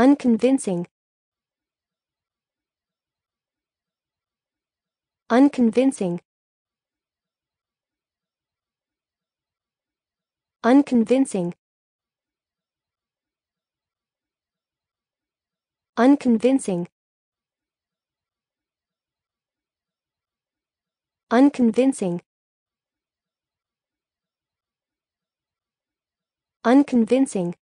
Unconvincing. Unconvincing. Unconvincing. Unconvincing. Unconvincing. Unconvincing.